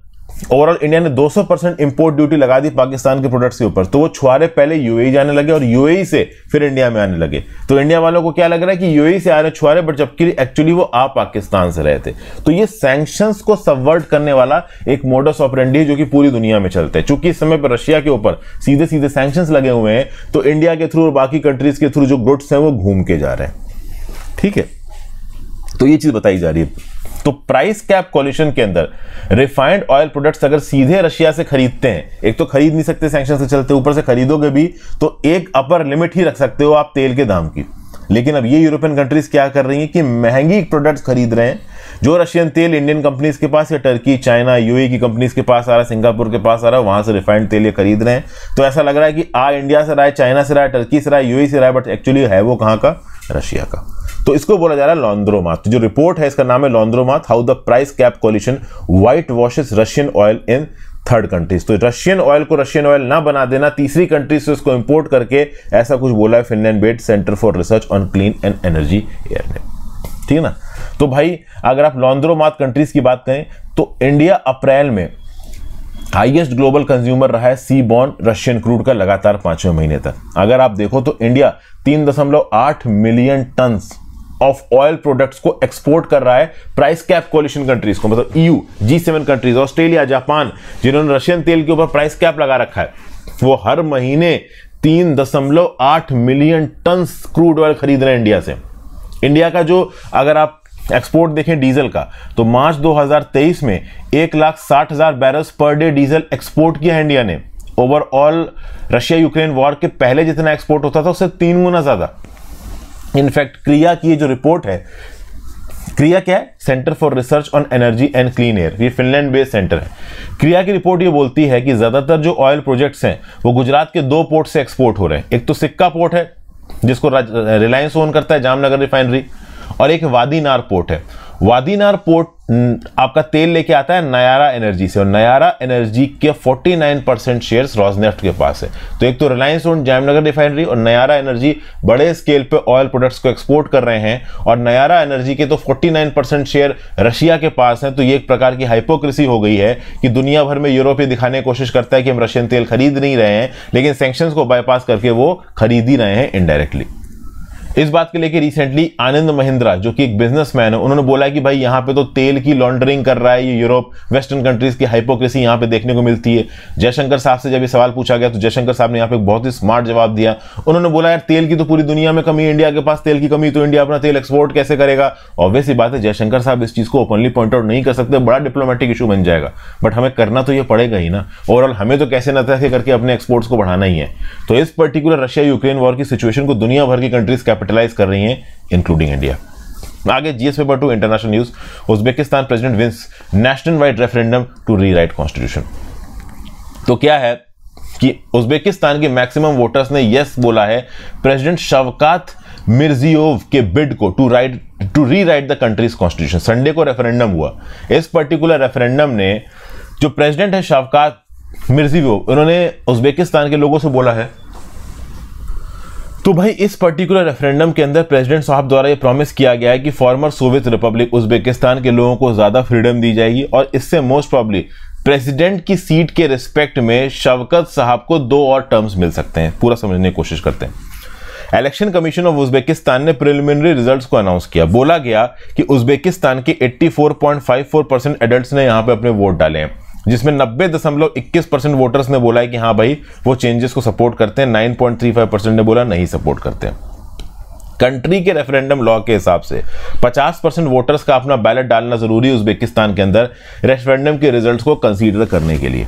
Speaker 1: ओवरऑल इंडिया ने 200 परसेंट इंपोर्ट ड्यूटी लगा दी पाकिस्तान के प्रोडक्ट्स के ऊपर तो वो छुआरे पहले यूएई e जाने लगे और यूएई e से फिर इंडिया में आने लगे तो इंडिया वालों को क्या लग रहा है कि यूएई e से आ रहे छुआरे बट जबकि एक्चुअली वो आ पाकिस्तान से रहे थे तो ये सैंक्शंस को सबवर्ट करने वाला एक मोडस ऑपरेंडी है जो कि पूरी दुनिया में चलते हैं चूंकि इस समय पर रशिया के ऊपर सीधे सीधे सैंक्शन लगे हुए हैं तो इंडिया के थ्रू और बाकी कंट्रीज के थ्रू जो गुड्स हैं वो घूम के जा रहे हैं ठीक है तो ये चीज बताई जा रही है तो प्राइस कैप कॉल्यूशन के अंदर रिफाइंड ऑयल प्रोडक्ट्स अगर सीधे रशिया से खरीदते हैं एक तो खरीद नहीं सकते सैंक्शन से चलते ऊपर से खरीदोगे भी तो एक अपर लिमिट ही रख सकते हो आप तेल के दाम की लेकिन अब ये यूरोपियन कंट्रीज क्या कर रही हैं कि महंगी प्रोडक्ट्स खरीद रहे हैं जो रशियन तेल इंडियन कंपनीज के पास या टर्की चाइना यूए की कंपनीज के पास आ रहा है सिंगापुर के पास आ रहा है वहां से रिफाइंड तेल ये खरीद रहे हैं तो ऐसा लग रहा है कि आ इंडिया से रहा है चाइना से रहा है टर्की से रहा है यूए e से रहा है बट एक्चुअली है वो कहाँ का रशिया का तो इसको बोला जा रहा है लॉन्द्रोमाथ जो रिपोर्ट है इसका नाम है laundromat how the price cap coalition white washes Russian oil in third countries तो रशियन ऑयल को रशियन ऑयल ना बना देना तीसरी कंट्रीज से उसको इंपोर्ट करके ऐसा कुछ बोला है Finland based centre for research on clean and energy air ने ठीक है ना तो भाई अगर आप लॉन्द्रोमाथ कंट्रीज की बात करें तो इंडिया अप्रैल में हाईएस्ट ग्लोबल कंज्यूमर रहा है सी बॉन्ड रशियन क्रूड का लगातार पांचवें महीने तक अगर आप देखो तो इंडिया तीन दशमलव आठ million tons of oil products को एक्सपोर्ट कर रहा है प्राइस कैप कोलिशन कंट्रीज को मतलब EU G seven countries Australia Japan जिन्होंने रशियन तेल के ऊपर प्राइस कैप लगा रखा है वो हर महीने तीन दशमलव आठ मिलियन टन क्रूड ऑयल खरीद रहे हैं इंडिया से इंडिया का जो अगर आप एक्सपोर्ट देखें डीजल का तो मार्च 2023 में एक लाख साठ हजार barrels per day diesel export किया है इंडिया ने ओवरऑल रशिया यूक्रेन वॉर के पहले जितना एक्सपोर्ट होता था उससे तीन गुना ज्यादा इनफैक्ट क्रिया की जो रिपोर्ट है क्रिया क्या है centre for research on energy and clean air ये फिनलैंड बेस्ड सेंटर है क्रिया की रिपोर्ट ये बोलती है कि ज़्यादातर जो ऑयल प्रोजेक्ट्स हैं वो गुजरात के दो पोर्ट से एक्सपोर्ट हो रहे हैं एक तो सिक्का पोर्ट है जिसको रिलायंस ओन करता है जामनगर रिफाइनरी और एक वादी नार पोर्ट है वादीनार पोर्ट आपका तेल लेके आता है नयारा एनर्जी से और नयारा एनर्जी के 49 परसेंट शेयर रॉजनेफ्ट के पास है तो एक तो रिलायंस ओन जामनगर रिफाइनरी और नयारा एनर्जी बड़े स्केल पे ऑयल प्रोडक्ट्स को एक्सपोर्ट कर रहे हैं और नयारा एनर्जी के तो 49 परसेंट शेयर रशिया के पास हैं तो ये एक प्रकार की हाइपोक्रेसी हो गई है कि दुनिया भर में यूरोप ये दिखाने की कोशिश करता है कि हम रशियन तेल खरीद नहीं रहे हैं लेकिन सेंक्शन को बाईपास करके वो खरीद ही रहे हैं इनडायरेक्टली इस बात के लेके रिसेंटली आनंद महिंद्रा जो कि एक बिजनेसमैन है उन्होंने बोला कि भाई यहाँ पे तो तेल की लॉन्ड्रिंग कर रहा है ये यूरोप वेस्टर्न कंट्रीज की हाइपोक्रेसी यहाँ पे देखने को मिलती है जयशंकर साहब से जब ये सवाल पूछा गया तो जयशंकर साहब ने यहाँ पे बहुत ही स्मार्ट जवाब दिया उन्होंने बोला यार तेल की तो पूरी दुनिया में कमी इंडिया के पास तेल की कमी तो इंडिया अपना तेल एक्सपोर्ट कैसे करेगा ऑब्वियस ही बात है जयशंकर साहब इस चीज को ओपनली पॉइंट आउट नहीं कर सकते बड़ा डिप्लोमेटिक इशू बन जाएगा बट हमें करना तो ये पड़ेगा ही ना ओवरऑल हमें तो कैसे ना कैसे करके अपने एक्सपोर्ट्स को बढ़ाना ही है तो इस पर्टिकुलर रशिया यूक्रेन वॉर की सिचुएशन को दुनिया भर की कंट्रीज कैपिटल कैपिटलाइज कर रही हैं इंक्लूडिंग इंडिया आगे GS paper two international news Uzbekistan president wins nationwide referendum to rewrite constitution तो क्या है कि उज्बेकिस्तान के मैक्सिमम वोटर्स ने यस बोला है प्रेसिडेंट शवकात मिर्जियोव के बिड को to write to rewrite the country's constitution Sunday को रेफरेंडम हुआ इस पर्टिकुलर रेफरेंडम ने जो प्रेसिडेंट है शवकात मिर्जियोव उन्होंने उज्बेकिस्तान के लोगों से बोला है तो भाई इस पर्टिकुलर रेफरेंडम के अंदर प्रेसिडेंट साहब द्वारा ये प्रॉमिस किया गया है कि फॉर्मर सोवियत रिपब्लिक उज्बेकिस्तान के लोगों को ज़्यादा फ्रीडम दी जाएगी और इससे मोस्ट प्रॉब्ली प्रेसिडेंट की सीट के रिस्पेक्ट में शवकत साहब को दो और टर्म्स मिल सकते हैं पूरा समझने की कोशिश करते हैं इलेक्शन कमीशन ऑफ उज्बेकिस्तान ने प्रिलिमिनरी रिजल्ट्स को अनाउंस किया बोला गया कि उज्बेकिस्तान के 84.54 परसेंट एडल्ट ने यहाँ पे अपने वोट डाले हैं जिसमें नब्बे दशमलव इक्कीस परसेंट वोटर्स ने बोला है कि हाँ भाई वो चेंजेस को सपोर्ट करते हैं nine point three five percent ने बोला नहीं सपोर्ट करते हैं कंट्री के रेफरेंडम लॉ के हिसाब से 50 परसेंट वोटर्स का अपना बैलेट डालना जरूरी है उज्बेकिस्तान के अंदर रेफरेंडम के रिजल्ट को कंसीडर करने के लिए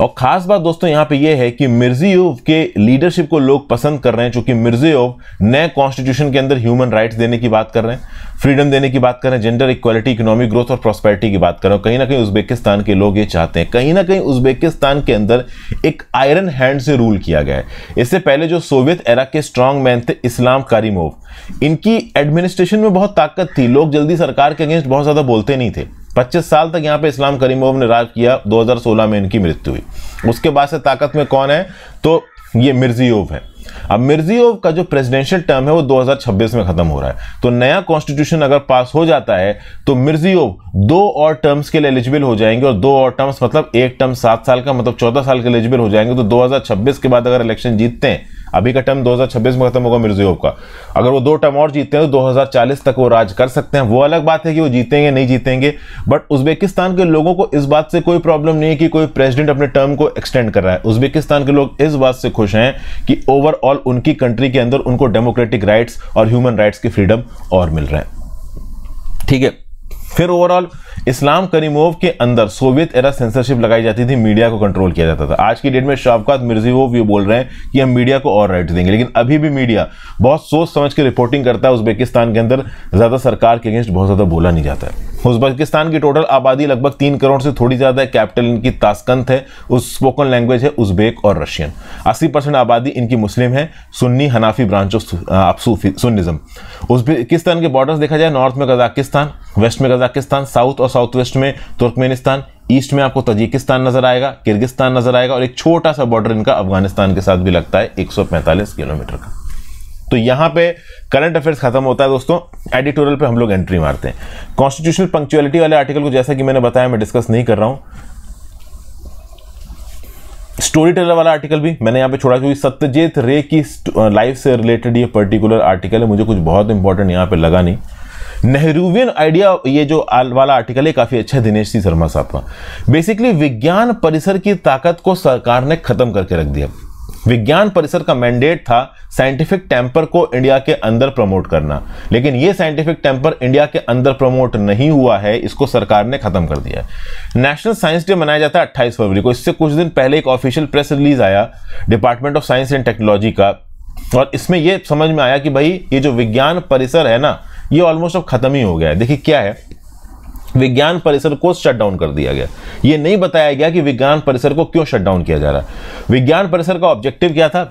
Speaker 1: और ख़ास बात दोस्तों यहाँ पे ये है कि मिर्जीयोव के लीडरशिप को लोग पसंद कर रहे हैं चूंकि मिर्जीयोव नए कॉन्स्टिट्यूशन के अंदर ह्यूमन राइट्स देने की बात कर रहे हैं फ्रीडम देने की बात कर रहे हैं जेंडर इक्वालिटी इकोनॉमिक ग्रोथ और प्रॉस्पेरिटी की बात कर रहे हैं कहीं ना कहीं उज्बेकिस्तान के लोग ये चाहते हैं कहीं ना कहीं उज्बेकिस्तान के अंदर एक आयरन हैंड से रूल किया गया है इससे पहले जो सोवियत एरा के स्ट्रांग मैन थे इस्लाम कारीमोव इनकी एडमिनिस्ट्रेशन में बहुत ताकत थी लोग जल्दी सरकार के अगेंस्ट बहुत ज़्यादा बोलते नहीं थे 25 साल तक यहाँ पे इस्लाम करीमोव ने राज किया 2016 में इनकी मृत्यु हुई उसके बाद से ताकत में कौन है तो ये मिर्जियोव है अब मिर्जियोव का जो प्रेसिडेंशियल टर्म है वो 2026 में खत्म हो रहा है तो नया कॉन्स्टिट्यूशन अगर पास हो जाता है तो मिर्जियोव दो और टर्म्स के लिए एलिजिबल हो जाएंगे और दो और टर्म्स मतलब एक टर्म सात साल का मतलब चौदह साल के एलिजिबल हो जाएंगे तो दो के बाद अगर इलेक्शन जीतते हैं अभी का टर्म 2026 में खत्म होगा मिर्जियोव का अगर वो दो टर्म और जीतते हैं तो 2040 तक वो राज कर सकते हैं वो अलग बात है कि वो जीतेंगे नहीं जीतेंगे बट उज्बेकिस्तान के लोगों को इस बात से कोई प्रॉब्लम नहीं है कि कोई प्रेसिडेंट अपने टर्म को एक्सटेंड कर रहा है उज्बेकिस्तान के लोग इस बात से खुश हैं कि ओवरऑल उनकी कंट्री के अंदर उनको डेमोक्रेटिक राइट्स और ह्यूमन राइट्स की फ्रीडम और मिल रहे हैं ठीक है फिर ओवरऑल इस्लाम करीमोव के अंदर सोवियत एरा सेंसरशिप लगाई जाती थी मीडिया को कंट्रोल किया जाता था आज की डेट में शावकात मिर्जीवोव ये बोल रहे हैं कि हम मीडिया को और राइट देंगे लेकिन अभी भी मीडिया बहुत सोच समझ के रिपोर्टिंग करता है उज्बेकिस्तान के अंदर ज़्यादा सरकार के अगेंस्ट बहुत ज़्यादा बोला नहीं जाता है उज्बेकिस्तान की टोटल आबादी लगभग तीन करोड़ से थोड़ी ज़्यादा है कैपिटल इनकी तास्कंत है उस स्पोकन लैंग्वेज है उज्बेक और रशियन अस्सी परसेंट आबादी इनकी मुस्लिम है Sunni Hanafi branch of Sunnism Uzbekistan के बॉर्डर्स देखा जाए नॉर्थ में कजाकिस्तान वेस्ट में कजाकिस्तान साउथ और साउथ वेस्ट में तुर्कमेनिस्तान ईस्ट में आपको तजिकिस्तान नजर आएगा किर्गिस्तान नजर आएगा और एक छोटा सा बॉर्डर इनका अफगानिस्तान के साथ भी लगता है 145 किलोमीटर का तो यहां पे करंट अफेयर्स खत्म होता है दोस्तों एडिटोरियल पे हम लोग एंट्री मारते हैं कॉन्स्टिट्यूशनल पंक्चुअलिटी वाले आर्टिकल को जैसा कि मैंने बताया मैं डिस्कस नहीं कर रहा हूं स्टोरी टेलर वाला आर्टिकल भी मैंने यहाँ पे छोड़ा क्योंकि सत्यजीत रे की लाइफ से रिलेटेड ये पर्टिकुलर आर्टिकल है मुझे कुछ बहुत इंपॉर्टेंट यहाँ पे लगा नहीं नेहरूवियन आइडिया ये जो वाला आर्टिकल है काफ़ी अच्छा है दिनेश सिंह शर्मा साहब का बेसिकली विज्ञान परिसर की ताकत को सरकार ने खत्म करके रख दिया विज्ञान परिसर का मैंडेट था साइंटिफिक टेम्पर को इंडिया के अंदर प्रमोट करना लेकिन ये साइंटिफिक टेम्पर इंडिया के अंदर प्रमोट नहीं हुआ है इसको सरकार ने खत्म कर दिया नेशनल साइंस डे मनाया जाता है अट्ठाईस फरवरी को इससे कुछ दिन पहले एक ऑफिशियल प्रेस रिलीज आया department of science and technology का और इसमें यह समझ में आया कि भाई ये जो विज्ञान परिसर है ना ये ऑलमोस्ट अब खत्म ही हो गया है देखिए क्या है विज्ञान परिसर को शट डाउन कर दिया गया ये नहीं बताया गया कि विज्ञान परिसर को क्यों शट डाउन किया जा रहा है विज्ञान परिसर का ऑब्जेक्टिव क्या था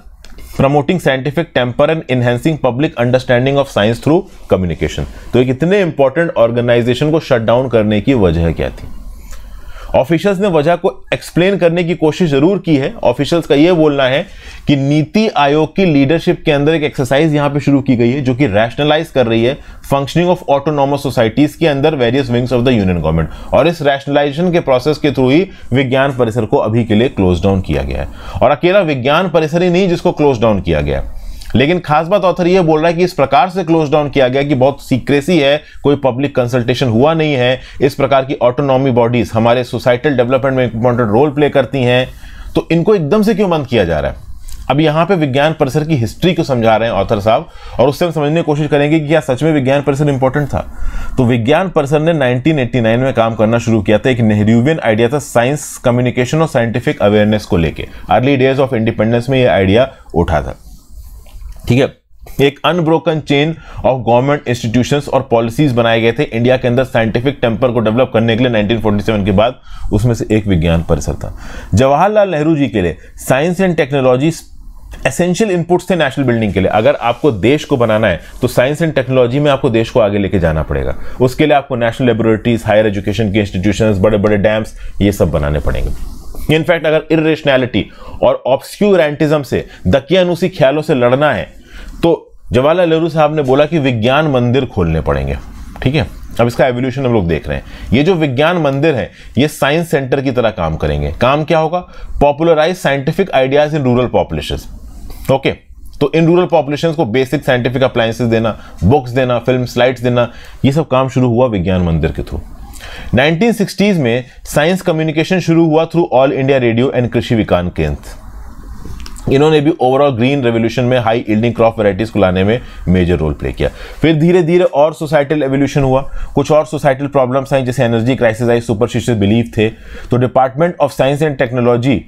Speaker 1: promoting scientific temper and enhancing public understanding of science through communication तो एक इतने इंपॉर्टेंट ऑर्गेनाइजेशन को शट डाउन करने की वजह क्या थी ऑफिशियल्स ने वजह को एक्सप्लेन करने की कोशिश जरूर की है ऑफिशियल्स का यह बोलना है कि नीति आयोग की लीडरशिप के अंदर एक एक्सरसाइज यहां पे शुरू की गई है जो कि रैशनलाइज कर रही है फंक्शनिंग ऑफ ऑटोनॉमस सोसाइटीज के अंदर various wings of the union government और इस रैशनलाइजेशन के प्रोसेस के थ्रू ही विज्ञान परिसर को अभी के लिए क्लोज डाउन किया गया है और अकेला विज्ञान परिसर ही नहीं जिसको क्लोज डाउन किया गया है लेकिन खास बात ऑथर यह बोल रहा है कि इस प्रकार से क्लोज डाउन किया गया कि बहुत सीक्रेसी है कोई पब्लिक कंसल्टेशन हुआ नहीं है इस प्रकार की ऑटोनॉमी बॉडीज हमारे सोसाइटल डेवलपमेंट में इंपॉर्टेंट रोल प्ले करती हैं तो इनको एकदम से क्यों बंद किया जा रहा है अब यहां पे विज्ञान परिसर की हिस्ट्री को समझा रहे हैं ऑथर साहब और उससे हम समझने की कोशिश करेंगे कि क्या सच में विज्ञान परिसर इंपॉर्टेंट था तो विज्ञान परिसर ने 1989 में काम करना शुरू किया था एक नेहरूवियन आइडिया था साइंस कम्युनिकेशन और साइंटिफिक अवेयरनेस को लेकर अर्ली डेज ऑफ इंडिपेंडेंस में यह आइडिया उठा था ठीक है एक unbroken chain of government institutions और पॉलिसीज बनाए गए थे इंडिया के अंदर साइंटिफिक टेम्पर को डेवलप करने के लिए 1947 के बाद उसमें से एक विज्ञान परिसर था जवाहरलाल नेहरू जी के लिए science and technology essential inputs थे नेशनल बिल्डिंग के लिए अगर आपको देश को बनाना है तो साइंस एंड टेक्नोलॉजी में आपको देश को आगे लेके जाना पड़ेगा उसके लिए आपको नेशनल लेबोरेटरीज हायर एजुकेशन के इंस्टीट्यूशन बड़े बड़े डैम्स ये सब बनाने पड़ेंगे इनफैक्ट अगर इेशनैलिटी और ऑब्स्क्यूरेंटिज्म से दकियानुसी ख्यालों से लड़ना है तो जवाहरलाल नेहरू साहब ने बोला कि विज्ञान मंदिर खोलने पड़ेंगे ठीक है अब इसका एवोल्यूशन हम लोग देख रहे हैं ये जो विज्ञान मंदिर है ये साइंस सेंटर की तरह काम करेंगे काम क्या होगा popularise scientific ideas in rural population okay तो इन रूरल पॉपुलेशन को बेसिक साइंटिफिक अप्लायंसेस देना बुक्स देना फिल्म स्लाइड्स देना ये सब काम शुरू हुआ विज्ञान मंदिर के थ्रू 1960s में साइंस कम्युनिकेशन शुरू हुआ through All India Radio and Krishi Vigyan Kendra इन्होंने भी ओवरऑल ग्रीन रेवोल्यूशन में हाई इल्डिंग क्रॉप वैराइटीज को लाने में मेजर रोल प्ले किया फिर धीरे धीरे और सोसाइटल एवोल्यूशन हुआ कुछ और सोसाइटल प्रॉब्लम्स आई जैसे एनर्जी क्राइसिस आई सुपरस्टिशियस बिलीव थे तो department of science and technology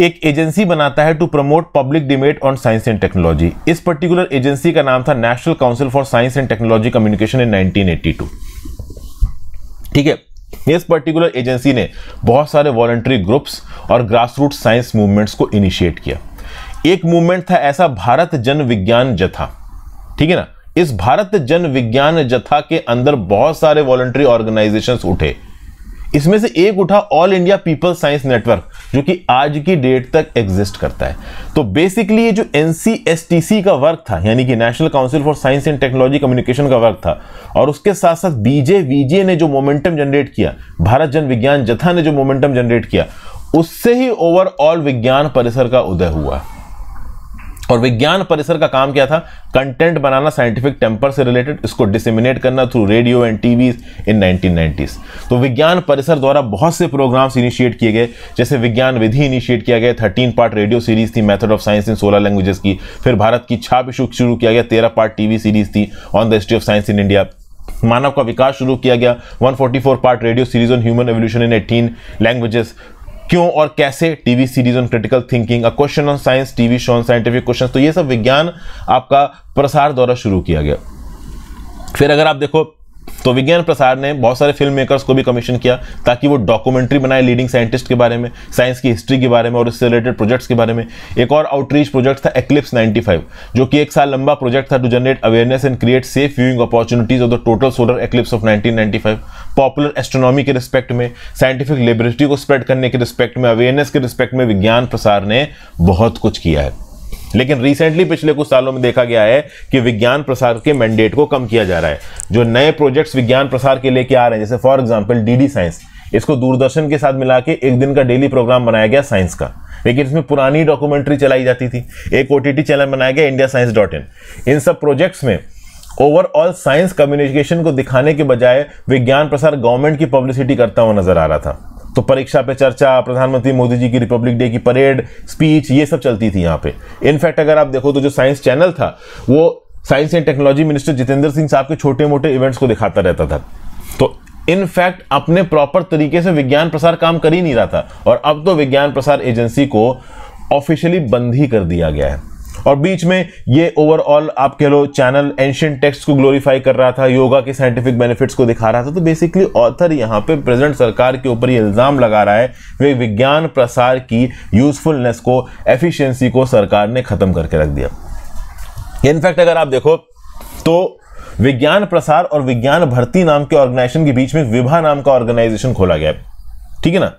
Speaker 1: एक एजेंसी बनाता है to promote public debate on science and technology इस पर्टिकुलर एजेंसी का नाम था national council for science and technology communication in nineteen ठीक है इस पर्टिकुलर एजेंसी ने बहुत सारे वॉलंटरी ग्रुप्स और ग्रास रूट साइंस मूवमेंट्स को इनिशिएट किया एक मूवमेंट था ऐसा भारत जन विज्ञान जथा ठीक है ना इस भारत जन विज्ञान जथा के अंदर बहुत सारे वॉलंटरी ऑर्गेनाइजेशंस उठे इसमें से एक उठा All India People Science Network जो कि आज की डेट तक एग्जिस्ट करता है तो बेसिकली ये जो एनसीएसटीसी का वर्क था यानी कि national council for science and technology communication का वर्क था और उसके साथ साथ बीजे वीजे ने जो मोमेंटम जनरेट किया भारत जन विज्ञान जथा ने जो मोमेंटम जनरेट किया उससे ही ओवरऑल विज्ञान परिसर का उदय हुआ और विज्ञान परिसर का काम क्या था कंटेंट बनाना साइंटिफिक टेम्पर से रिलेटेड इसको डिसिमिनेट करना through radio and TV in 1990s तो विज्ञान परिसर द्वारा बहुत से प्रोग्राम्स इनिशिएट किए गए जैसे विज्ञान विधि इनिशिएट किया गया थर्टीन पार्ट रेडियो सीरीज थी मेथड ऑफ साइंस इन सोलह लैंग्वेजेस की फिर भारत की छाप शुरू किया गया तेरह पार्ट टीवी सीरीज थी on the history of science in India मानव का विकास शुरू किया गया 144 part radio series on human evolution in 18 languages क्यों और कैसे TV series on critical thinking a question on science TV show on scientific question तो ये सब विज्ञान आपका प्रसार द्वारा शुरू किया गया फिर अगर आप देखो तो विज्ञान प्रसार ने बहुत सारे फिल्म मेकर्स को भी कमीशन किया ताकि वो डॉक्यूमेंट्री बनाए लीडिंग साइंटिस्ट के बारे में साइंस की हिस्ट्री के बारे में और इससे रिलेटेड प्रोजेक्ट्स के बारे में एक और आउटरीच प्रोजेक्ट था एक्लिप्स 95 जो कि एक साल लंबा प्रोजेक्ट था to generate awareness and create safe viewing opportunities of the total solar eclipse of nineteen popular astronomy के रिस्पेक्ट में साइंटिफिक लेबोरेटरी को स्प्रेड करने के रिस्पेक्ट में अवेयरनेस के रिस्पेक्ट में विज्ञान प्रसार ने बहुत कुछ किया है लेकिन रिसेंटली पिछले कुछ सालों में देखा गया है कि विज्ञान प्रसार के मैंडेट को कम किया जा रहा है जो नए प्रोजेक्ट्स विज्ञान प्रसार के लेके आ रहे हैं जैसे फॉर एग्जाम्पल डीडी साइंस इसको दूरदर्शन के साथ मिला के एक दिन का डेली प्रोग्राम बनाया गया साइंस का लेकिन इसमें पुरानी डॉक्यूमेंट्री चलाई जाती थी एक ओ चैनल बनाया गया इंडिया साइंस डॉट इन इन सब प्रोजेक्ट्स में ओवरऑल साइंस कम्युनिकेशन को दिखाने के बजाय विज्ञान प्रसार गवर्नमेंट की पब्लिसिटी करता हुआ नजर आ रहा था तो परीक्षा पे चर्चा प्रधानमंत्री मोदी जी की रिपब्लिक डे की परेड स्पीच ये सब चलती थी यहाँ पे इनफैक्ट अगर आप देखो तो जो साइंस चैनल था वो science and technology minister Jitendra Singh साहब के छोटे मोटे इवेंट्स को दिखाता रहता था तो इनफैक्ट अपने प्रॉपर तरीके से विज्ञान प्रसार काम कर ही नहीं रहा था और अब तो विज्ञान प्रसार एजेंसी को ऑफिशियली बंद ही कर दिया गया है और बीच में ये ओवरऑल आप कह लो चैनल एंशियंट टेक्स्ट को ग्लोरीफाई कर रहा था योगा के साइंटिफिक बेनिफिट्स को दिखा रहा था तो बेसिकली ऑथर यहाँ पे प्रेजेंट सरकार के ऊपर ये इल्ज़ाम लगा रहा है वे विज्ञान प्रसार की यूजफुलनेस को एफिशिएंसी को सरकार ने ख़त्म करके रख दिया इनफैक्ट अगर आप देखो तो विज्ञान प्रसार और विज्ञान भर्ती नाम के ऑर्गेनाइजेशन के बीच में विभा नाम का ऑर्गेनाइजेशन खोला गया ठीक है ना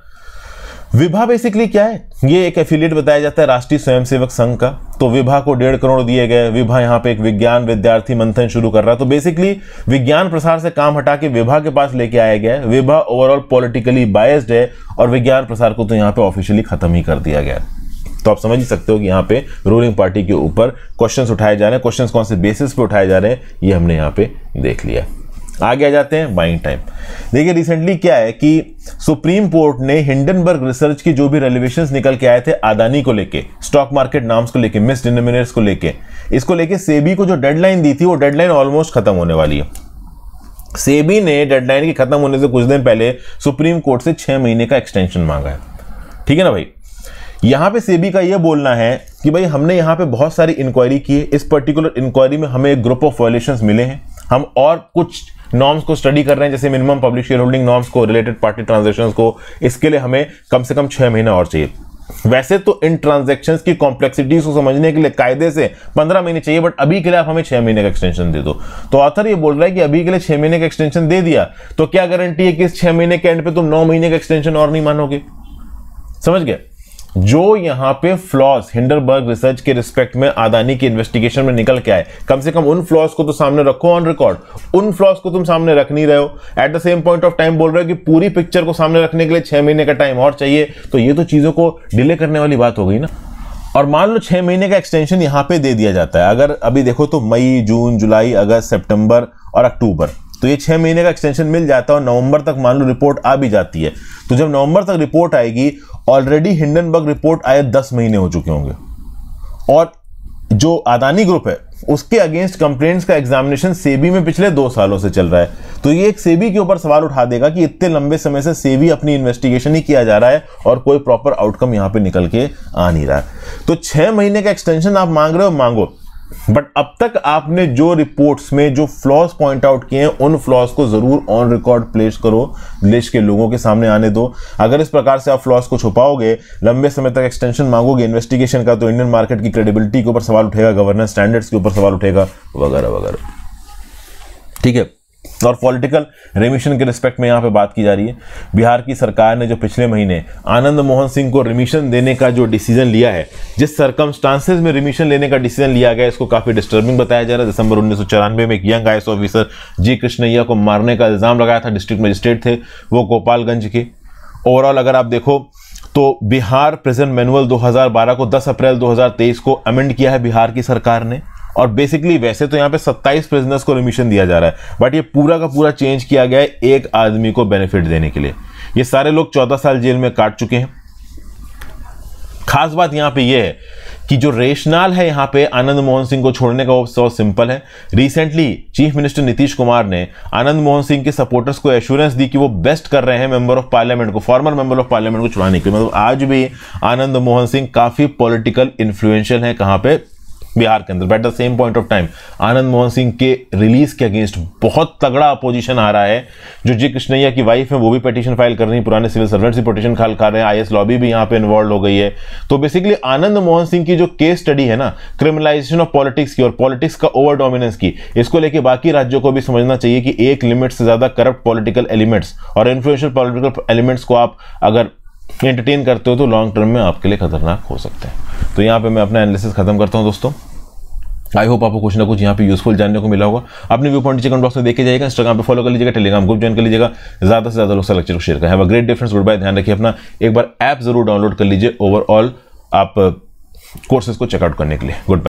Speaker 1: विभा बेसिकली क्या है ये एक एफिलिएट बताया जाता है राष्ट्रीय स्वयंसेवक संघ का तो विभा को डेढ़ करोड़ दिए गए विभा यहाँ पे एक विज्ञान विद्यार्थी मंथन शुरू कर रहा है तो बेसिकली विज्ञान प्रसार से काम हटा के विभा के पास लेके आया गया है विभा ओवरऑल पॉलिटिकली बायस्ड है और विज्ञान प्रसार को तो यहाँ पे ऑफिशियली खत्म ही कर दिया गया तो आप समझ ही सकते हो कि यहाँ पे रूलिंग पार्टी के ऊपर क्वेश्चंस उठाए जा रहे हैं क्वेश्चंस कौन से बेसिस पे उठाए जा रहे हैं ये हमने यहाँ पे देख लिया आगे आ जाते हैं बाइंग टाइम देखिए रिसेंटली क्या है कि सुप्रीम कोर्ट ने हिंडनबर्ग रिसर्च की जो भी रेलिवेशन निकल के आए थे अदानी को लेके स्टॉक मार्केट नाम्स को लेके मिस डिनोमिनेट्स को लेके इसको लेके सेबी को जो डेडलाइन दी थी वो डेडलाइन ऑलमोस्ट खत्म होने वाली है सेबी ने डेडलाइन के खत्म होने से कुछ दिन पहले सुप्रीम कोर्ट से छह महीने का एक्सटेंशन मांगा है ठीक है ना भाई यहां पे सेबी का यह बोलना है कि भाई हमने यहां पे बहुत सारी इंक्वायरी की है इस पर्टिकुलर इंक्वायरी में हमें एक ग्रुप ऑफ वायलेशन मिले हैं हम और कुछ नॉर्म्स को स्टडी कर रहे हैं जैसे minimum public share holding norms को रिलेटेड पार्टी ट्रांजेक्शन को इसके लिए हमें कम से कम छह महीना और चाहिए वैसे तो इन ट्रांजेक्शन की कॉम्प्लेक्सिटीज को समझने के लिए कायदे से पंद्रह महीने चाहिए बट अभी के लिए आप हमें छह महीने का एक्सटेंशन दे दो तो ऑथर ये बोल रहा है कि अभी के लिए छह महीने का एक्सटेंशन दे दिया तो क्या गारंटी है कि इस छह महीने के एंड पे तुम नौ महीने का एक्सटेंशन और नहीं मानोगे समझ गया जो यहाँ पे फ्लॉज हिंडरबर्ग रिसर्च के रिस्पेक्ट में आदानी की इन्वेस्टिगेशन में निकल के आए कम से कम उन फ्लॉज को तो सामने रखो ऑन रिकॉर्ड उन फ्लॉज को तुम सामने रख नहीं रहे हो at the same point of time बोल रहे हो कि पूरी पिक्चर को सामने रखने के लिए छह महीने का टाइम और चाहिए तो ये तो चीज़ों को डिले करने वाली बात हो गई ना और मान लो छः महीने का एक्सटेंशन यहां पे दे दिया जाता है अगर अभी देखो तो मई जून जुलाई अगस्त सितंबर और अक्टूबर तो ये छः महीने का एक्सटेंशन मिल जाता है और नवंबर तक मान लो रिपोर्ट आ भी जाती है तो जब नवंबर तक रिपोर्ट आएगी ऑलरेडी हिंडनबर्ग रिपोर्ट आए दस महीने हो चुके होंगे और जो अदानी ग्रुप है उसके अगेंस्ट कंप्लेंट्स का एग्जामिनेशन सेबी में पिछले दो सालों से चल रहा है तो ये एक सेबी के ऊपर सवाल उठा देगा कि इतने लंबे समय से सेबी अपनी इन्वेस्टिगेशन ही किया जा रहा है और कोई प्रॉपर आउटकम यहां पे निकल के आ नहीं रहा है तो छह महीने का एक्सटेंशन आप मांग रहे हो मांगो बट अब तक आपने जो रिपोर्ट्स में जो फ्लॉज पॉइंट आउट किए हैं उन फ्लॉज को जरूर ऑन रिकॉर्ड प्लेस करो देश के लोगों के सामने आने दो अगर इस प्रकार से आप फ्लॉज को छुपाओगे लंबे समय तक एक्सटेंशन मांगोगे इन्वेस्टिगेशन का तो इंडियन मार्केट की क्रेडिबिलिटी के ऊपर सवाल उठेगा गवर्नेंस स्टैंडर्ड्स के ऊपर सवाल उठेगा वगैरह वगैरह ठीक है तो और पॉलिटिकल रिमिशन के रिस्पेक्ट में यहाँ पे बात की जा रही है बिहार की सरकार ने जो पिछले महीने आनंद मोहन सिंह को रिमिशन देने का जो डिसीजन लिया है जिस सरकमस्टांसेस में रिमिशन लेने का डिसीजन लिया गया इसको काफ़ी डिस्टर्बिंग बताया जा रहा है दिसंबर उन्नीस में एक young I officer G Krishnaiah को मारने का इल्ज़ाम लगाया था डिस्ट्रिक्ट मजिस्ट्रेट थे वो गोपालगंज के ओवरऑल अगर आप देखो तो बिहार प्रेजेंट मैनुअल 2012 को 10 अप्रैल 2023 को अमेंड किया है बिहार की सरकार ने और बेसिकली वैसे तो यहाँ पे 27 प्रिजनर्स को रिमिशन दिया जा रहा है बट ये पूरा का पूरा चेंज किया गया है एक आदमी को बेनिफिट देने के लिए ये सारे लोग 14 साल जेल में काट चुके हैं खास बात यहाँ पे ये है कि जो रेशनाल है यहाँ पे आनंद मोहन सिंह को छोड़ने का वो बहुत सिंपल है recently chief minister Nitish Kumar ने आनंद मोहन सिंह के सपोर्टर्स को एश्योरेंस दी कि वो बेस्ट कर रहे हैं मेंबर ऑफ पार्लियामेंट को फॉर्मर मेंबर ऑफ पार्लियामेंट को छुड़ाने के लिए मतलब आज भी आनंद मोहन सिंह काफ़ी पॉलिटिकल इन्फ्लुएंशियल है कहाँ पे बिहार के अंदर at the same point of time Anand Mohan Singh के रिलीज के अगेंस्ट बहुत तगड़ा अपोजिशन आ रहा है जो जी कृष्णैया की वाइफ है वो भी पटिशन फाइल कर रही है पुराने सिविल सर्वेंट्स भी पटिशन फाइल कर रहे हैं आई लॉबी भी यहाँ पे इन्वॉल्व हो गई है तो बेसिकली आनंद मोहन सिंह की जो केस स्टडी है ना क्रिमिनलाइजेशन ऑफ पॉलिटिक्स की और पॉलिटिक्स का ओवर डोमिनेंस की इसको लेकर बाकी राज्यों को भी समझना चाहिए कि एक लिमिट से ज्यादा करप्ट पॉलिटिकल एलिमेंट्स और इन्फ्लुएंशियल पॉलिटिकल एलिमेंट्स को आप अगर एंटरटेन करते हो तो लॉन्ग टर्म में आपके लिए खतरनाक हो सकते हैं तो यहाँ पे मैं अपना एनालिसिस खत्म करता हूँ दोस्तों आई होप आपको कुछ ना कुछ यहाँ पे यूजफुल जानने को मिला होगा आपने व्यू पॉइंट चिकन बॉक्स में देखे जाएगा इंस्टाग्राम पे फॉलो कर लीजिएगा टेलीग्राम ग्रुप ज्वाइन कर लीजिएगा ज़्यादा से ज़्यादा लोग लेक्चर को शेयर करें have a great difference good bye ध्यान रखिए अपना एक बार ऐप जरूर डाउनलोड कर लीजिए ओवरऑल आप कोर्सेज uh, को चेकआउट करने के लिए गुड